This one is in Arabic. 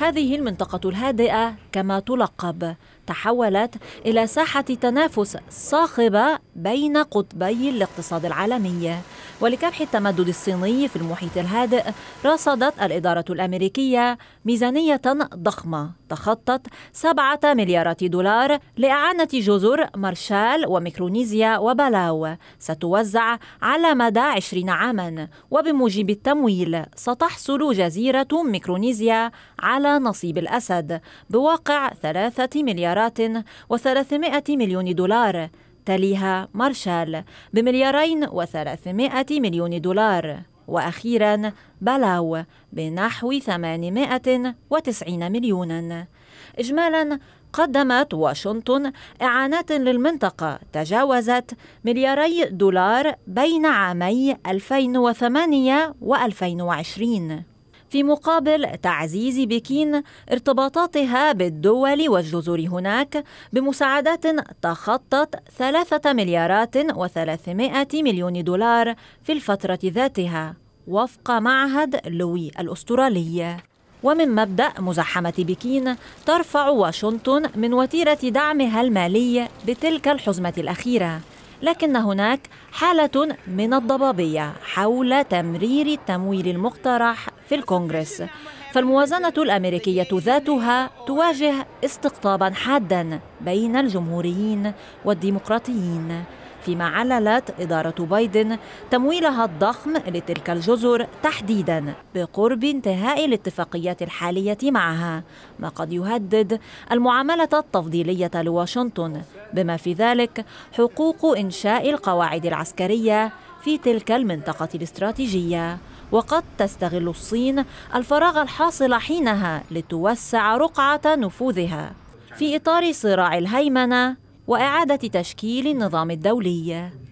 هذه المنطقة الهادئة كما تلقب تحولت إلى ساحة تنافس صاخبة بين قطبي الاقتصاد العالمي ولكبح التمدد الصيني في المحيط الهادئ رصدت الإدارة الأمريكية ميزانية ضخمة تخطت سبعة مليارات دولار لإعانة جزر مارشال وميكرونيزيا وبلاو ستوزع على مدى عشرين عاما وبموجب التمويل ستحصل جزيرة ميكرونيزيا على نصيب الأسد بواقع ثلاثة مليارات مليارات و300 مليون دولار تليها مارشال بمليارين و300 مليون دولار وأخيرا بلاو بنحو 890 مليونا إجمالا قدمت واشنطن إعانات للمنطقة تجاوزت ملياري دولار بين عامي 2008 و 2020 في مقابل تعزيز بكين ارتباطاتها بالدول والجزر هناك بمساعدات تخطت 3 مليارات و300 مليون دولار في الفترة ذاتها وفق معهد لوي الأسترالي ومن مبدأ مزاحمة بكين ترفع واشنطن من وتيرة دعمها المالي بتلك الحزمة الأخيرة لكن هناك حالة من الضبابية حول تمرير التمويل المقترح في الكونغرس فالموازنة الأمريكية ذاتها تواجه استقطابا حادا بين الجمهوريين والديمقراطيين فيما عللت إدارة بايدن تمويلها الضخم لتلك الجزر تحديدا بقرب انتهاء الاتفاقيات الحالية معها ما قد يهدد المعاملة التفضيلية لواشنطن بما في ذلك حقوق إنشاء القواعد العسكرية في تلك المنطقة الاستراتيجية وقد تستغل الصين الفراغ الحاصل حينها لتوسع رقعة نفوذها في إطار صراع الهيمنة وإعادة تشكيل النظام الدولي